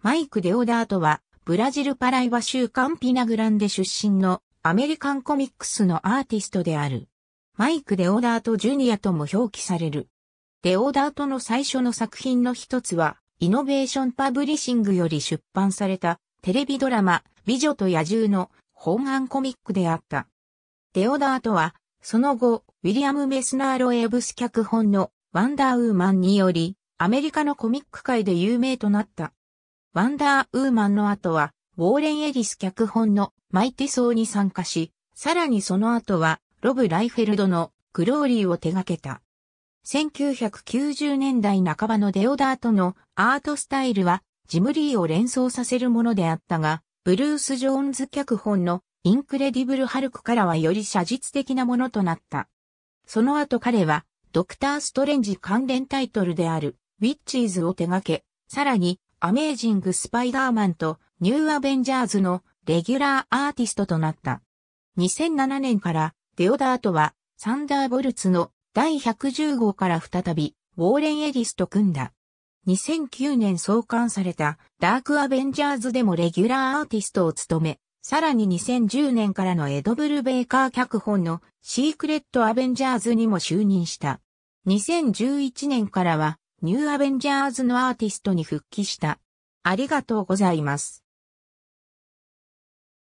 マイク・デオダートは、ブラジルパライバ州カンピナグランデ出身のアメリカンコミックスのアーティストである。マイク・デオダート・ジュニアとも表記される。デオダートの最初の作品の一つは、イノベーションパブリシングより出版されたテレビドラマ、美女と野獣の本案コミックであった。デオダートは、その後、ウィリアム・メスナーロ・エブス脚本のワンダーウーマンにより、アメリカのコミック界で有名となった。ワンダーウーマンの後は、ウォーレン・エリス脚本のマイティソーに参加し、さらにその後は、ロブ・ライフェルドのグローリーを手掛けた。1990年代半ばのデオダートのアートスタイルは、ジムリーを連想させるものであったが、ブルース・ジョーンズ脚本のインクレディブル・ハルクからはより写実的なものとなった。その後彼は、ドクター・ストレンジ関連タイトルである、ウィッチーズを手掛け、さらに、アメージング・スパイダーマンとニュー・アベンジャーズのレギュラーアーティストとなった。2007年からデオダートはサンダーボルツの第110号から再びウォーレン・エディスと組んだ。2009年創刊されたダーク・アベンジャーズでもレギュラーアーティストを務め、さらに2010年からのエドブル・ベイカー脚本のシークレット・アベンジャーズにも就任した。2011年からはニューアベンジャーズのアーティストに復帰した。ありがとうございます。